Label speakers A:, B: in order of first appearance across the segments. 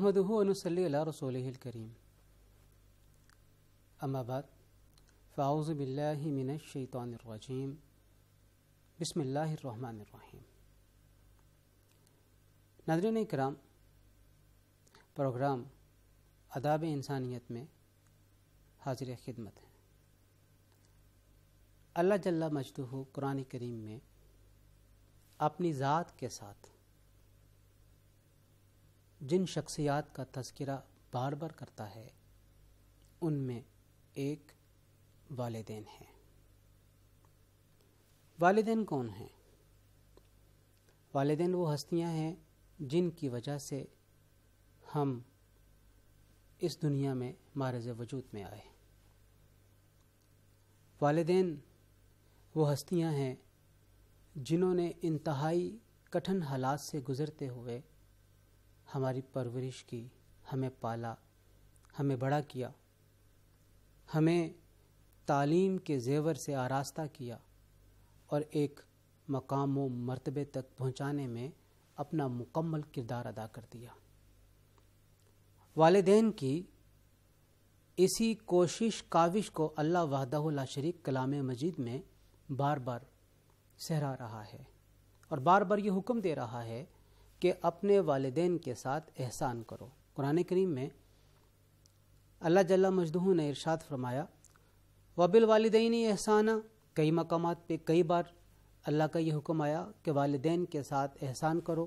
A: नहमदूनसली रसोलकरीम अम्माबाद फ़ाउज़बिल्लिमिनशैतरजीम बसमीम नादरीन कराम प्रोग्राम अदाब इंसानियत में हाजिर खिदमत है अल्लाह जल्ला मजदू कुरान करीम में अपनी ज़ात के साथ जिन शख्सियात का तस्करा बार बार करता है उनमें एक वालदेन है वालदेन कौन हैं वालदेन वो हस्तियां हैं जिनकी वजह से हम इस दुनिया में मारज वजूद में आए वालदेन वो हस्तियां हैं जिन्होंने इंतहाई कठिन हालात से गुज़रते हुए हमारी परवरिश की हमें पाला हमें बड़ा किया हमें तालीम के जेवर से आरास्ता किया और एक मकाम व मरतबे तक पहुँचाने में अपना मुकम्मल किरदार अदा कर दिया वालदेन की इसी कोशिश काविश को अल्लाह वाहदा शरीक कलाम मजीद में बार बार सहरा रहा है और बार बार ये हुक्म दे रहा है कि अपने वालदेन के साथ एहसान करो कुरान करीम में अल्लाह जल्ला मजदू ने इरशाद फरमाया वबिल वालदेन एहसाना कई मकाम पर कई बार अल्लाह का यह हुक्म आया कि वालदेन के साथ एहसान करो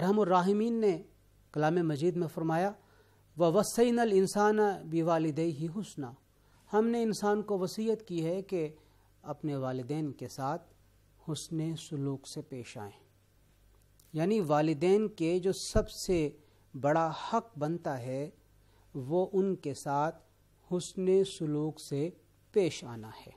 A: अरहमराहिमीन ने कलाम मजीद में फरमाया व वसैन अल इंसान बिवालद ही हुसना हमने इंसान को वसीयत की है कि अपने वालदेन के साथ हुसन सलूक से पेश आएँ यानी वालदेन के जो सबसे बड़ा हक बनता है वो उनके साथ हसन सलूक से पेश आना है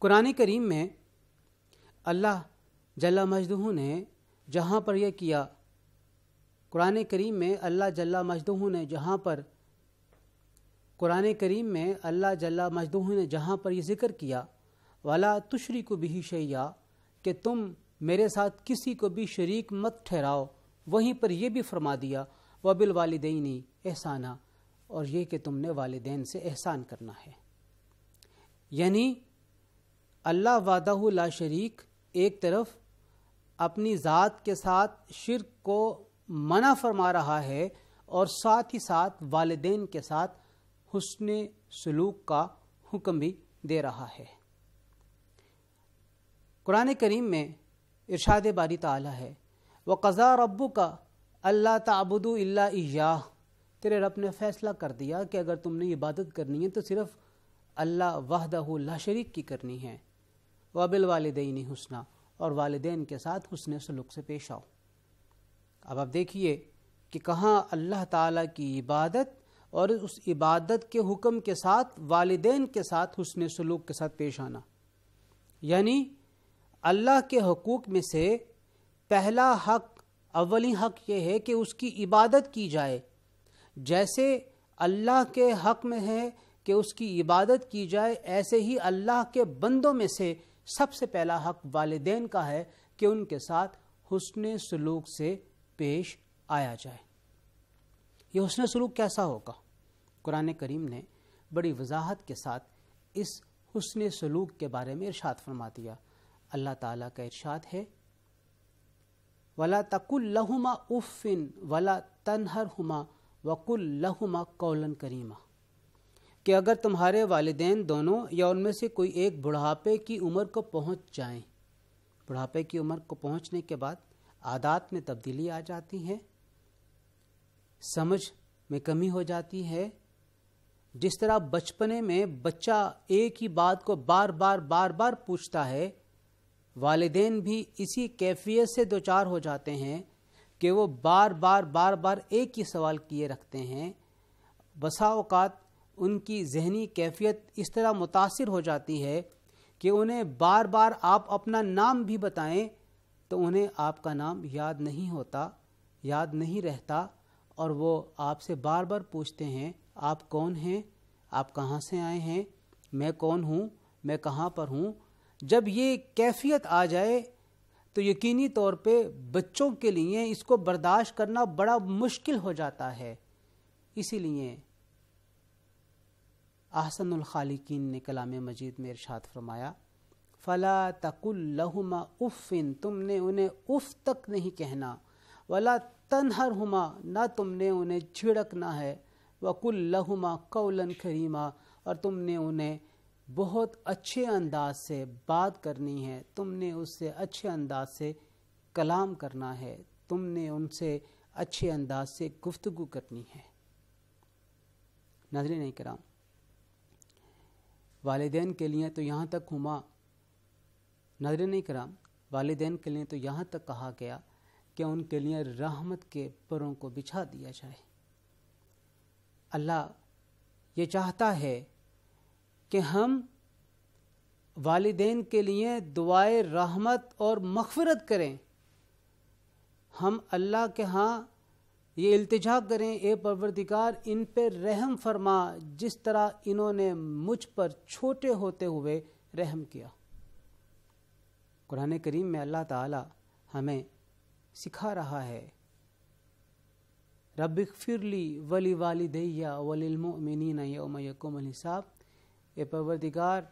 A: कुरान करीम में अल्लाह जला मजदू ने जहाँ पर यह किया कुरान करीम में अल्लाह जला मजदू ने जहाँ पर कुरान करीम में अल्लाह जला मजदू ने जहाँ पर यह ज़िक्र किया वाला तुशरी को भी शैया कि तुम मेरे साथ किसी को भी शरीक मत ठहराओ वहीं पर यह भी फरमा दिया वबिल वालदेनी एहसाना और ये कि तुमने वालदेन से एहसान करना है यानी अल्लाह वादा ला शरीक एक तरफ अपनी ज़ात के साथ शिरक को मना फरमा रहा है और साथ ही साथ वालदेन के साथ हुसन सलूक का हुक्म भी दे रहा है कुरान करीम में इर्शाद बारी ताला है व कज़ा रब्बू का अल्लाह तबुदू अल्ला इयाह तेरे रब ने फैसला कर दिया कि अगर तुमने इबादत करनी है तो सिर्फ अल्लाह वाहदहू ला शरीक की करनी है वबिल वालदेन हुसना और वालदेन के साथ हुसन सलूक से पेश आओ अब आप देखिए कि कहाँ अल्लाह ताला की इबादत और उस इबादत के हुक्म के साथ वालदेन के साथ हुसन सलूक के साथ पेश आना यानी अल्लाह के हकूक़ में से पहला हक अवली हक ये है कि उसकी इबादत की जाए जैसे अल्लाह के हक में है कि उसकी इबादत की जाए ऐसे ही अल्लाह के बंदों में से सबसे पहला हक वालदेन का है कि उनके साथ हसन सलूक से पेश आया जाए यह हसन सलूक कैसा होगा कुरान करीम ने बड़ी वजाहत के साथ इस हसन सलूक के बारे में इर्शाद फरमा दिया अल्लाह ताला का इरशाद है वला लहुमा उफ़िन वला तनहर हुमा वकुल लहुमा कौलन करीमा कि अगर तुम्हारे वालदेन दोनों या उनमें से कोई एक बुढ़ापे की उम्र को पहुंच जाएं बुढ़ापे की उम्र को पहुंचने के बाद आदात में तब्दीली आ जाती है समझ में कमी हो जाती है जिस तरह बचपने में बच्चा एक ही बात को बार बार बार बार पूछता है वालदेन भी इसी कैफियत से दो चार हो जाते हैं कि वो बार बार बार बार एक ही सवाल किए रखते हैं बसाओक़ात उनकी जहनी कैफियत इस तरह मुतासर हो जाती है कि उन्हें बार बार आप अपना नाम भी बताएं तो उन्हें आपका नाम याद नहीं होता याद नहीं रहता और वो आपसे बार बार पूछते हैं आप कौन हैं आप कहाँ से आए हैं मैं कौन हूँ मैं कहाँ पर हूँ जब ये कैफियत आ जाए तो यकीनी तौर पे बच्चों के लिए इसको बर्दाश्त करना बड़ा मुश्किल हो जाता है इसीलिए आहसनुल खालिकीन ने कलाम मजीद में इरशाद फरमाया फ़ला लहुमा उफ़िन तुमने उन्हें उफ़ तक नहीं कहना वला तनहर हुमा ना तुमने उन्हें छिड़कना है लहुमा कौलन करीमा और तुमने उन्हें बहुत अच्छे अंदाज से बात करनी है तुमने उससे अच्छे अंदाज से कलाम करना है तुमने उनसे अच्छे अंदाज से गुफ्तगु करनी है नजरें नहीं कराम वालदेन के लिए तो यहाँ तक हुमा नजरें नहीं कराम वालदेन के लिए तो यहाँ तक कहा गया कि उनके लिए रहमत के परों को बिछा दिया जाए अल्लाह ये चाहता है कि हम वालदेन के लिए दुआए रहमत और मखफरत करें हम अल्लाह के हाँ ये अल्तजा करें ए परवरदिकार इन पर रहम फरमा जिस तरह इन्होंने मुझ पर छोटे होते हुए रहम किया कुरान करीम में अल्लाह ताला हमें सिखा रहा है रबिक फिरली वली वालदैया वलिलमिन यौम यकुम ए परवरदिगार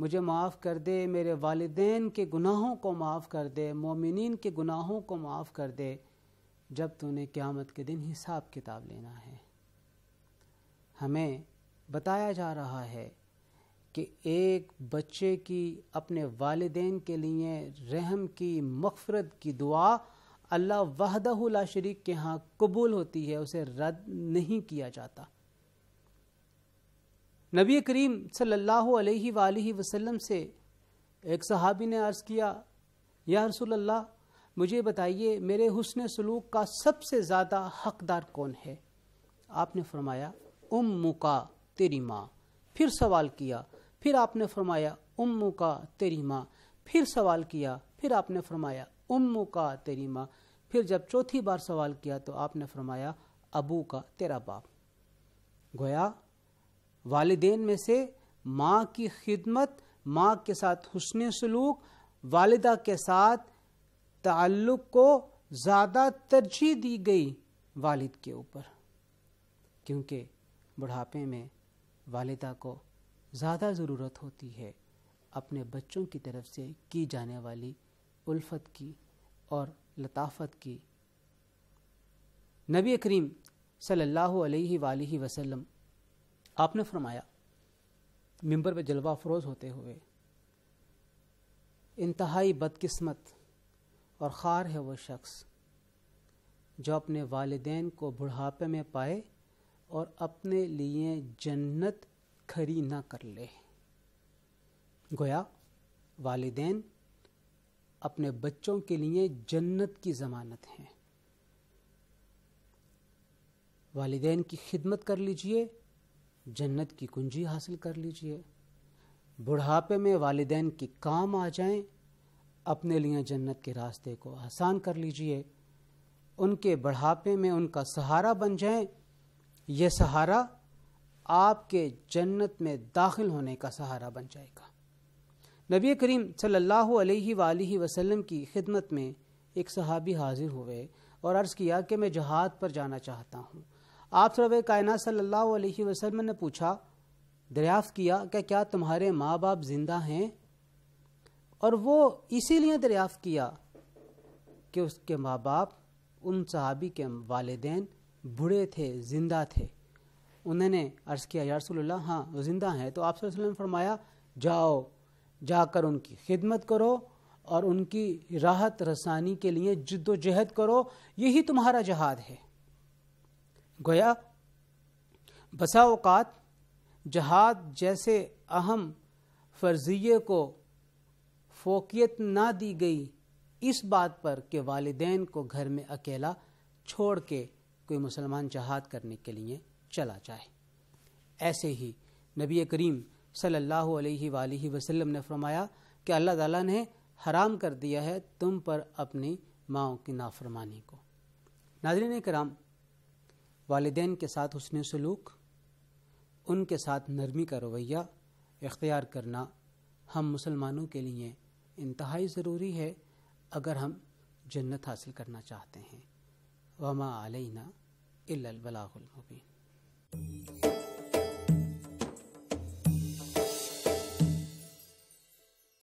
A: मुझे माफ़ कर दे मेरे वालदेन के गुनाहों को माफ़ कर दे मोमिन के गुनाहों को माफ़ कर दे जब तूने क़्यामत के दिन हिसाब किताब लेना है हमें बताया जा रहा है कि एक बच्चे की अपने वालदेन के लिए रहम की मफ़रत की दुआ अल्लाह वहदहुल्ला शरीक के यहाँ कबूल होती है उसे रद्द नहीं किया जाता नबी करीम सल्लल्लाहु अलैहि वसल्लम से एक सहाबी ने अर्ज़ किया या रसोल्ला मुझे बताइए मेरे हुसन सलूक का सबसे ज़्यादा हकदार कौन है आपने फरमाया उम का तेरी माँ फिर सवाल किया फिर आपने फरमाया उम का तेरी माँ फिर सवाल किया फिर आपने फरमाया उम का तेरी माँ फिर जब चौथी बार सवाल किया तो आपने फरमाया अबू का तेरा बाप गोया वालदेन में से माँ की खिदमत माँ के साथ हुसन सलूक वालदा के साथ ताल्लुक़ को ज़्यादा तरजीह दी गई वालिद के ऊपर क्योंकि बुढ़ापे में वालदा को ज़्यादा ज़रूरत होती है अपने बच्चों की तरफ से की जाने वाली उल्फत की और लताफत की नबी करीम सल्लल्लाहु अलैहि वसल्लम आपने फरमाया मिंबर पर जलवा फरोज होते हुए इंतहाई बदकिस्मत और ख़ार है वो शख्स जो अपने वालदेन को बुढ़ापे में पाए और अपने लिए जन्नत खरी ना कर ले गोया वालदेन अपने बच्चों के लिए जन्नत की ज़मानत हैं वालदेन की खिदमत कर लीजिए जन्नत की कुंजी हासिल कर लीजिए बुढ़ापे में वालदेन के काम आ जाएं, अपने लिए जन्नत के रास्ते को आसान कर लीजिए उनके बढ़ापे में उनका सहारा बन जाएं, ये सहारा आपके जन्नत में दाखिल होने का सहारा बन जाएगा नबी करीम सल्लल्लाहु अलैहि वालैहि वसल्लम की खिदमत में एक सहाबी हाजिर हुए और अर्ज़ किया कि मैं जहाद पर जाना चाहता हूँ आप सरब कायनात सल्ला वसलम ने पूछा दरियाफ्त किया कि क्या तुम्हारे माँ बाप जिंदा हैं और वो इसीलिए दरियाफ़्त किया कि उसके माँ बाप उन सहाबी के वालदेन बूढ़े थे ज़िंदा थे उन्होंने अर्ज़ किया यारसोल्ला हाँ वो ज़िंदा हैं तो आप ने फरमाया जाओ जाकर उनकी खिदमत करो और उनकी राहत रसानी के लिए जद्दोजहद करो यही तुम्हारा जहाद है गोया बसा जहाद जैसे अहम फर्जिए को फोकियत ना दी गई इस बात पर कि वालदेन को घर में अकेला छोड़ के कोई मुसलमान जहाद करने के लिए चला जाए ऐसे ही नबी करीम सल्लल्लाहु अलैहि वालैहि वसल्लम ने फरमाया कि अल्लाह ताला ने हराम कर दिया है तुम पर अपनी माओ की नाफरमानी को नाजरीन कराम वालदेन के साथ उसने सलूक उनके साथ नरमी का रवैया इख्तियार करना हम मुसलमानों के लिए इंतहाई ज़रूरी है अगर हम जन्नत हासिल करना चाहते हैं वमा आलना अलबलामबी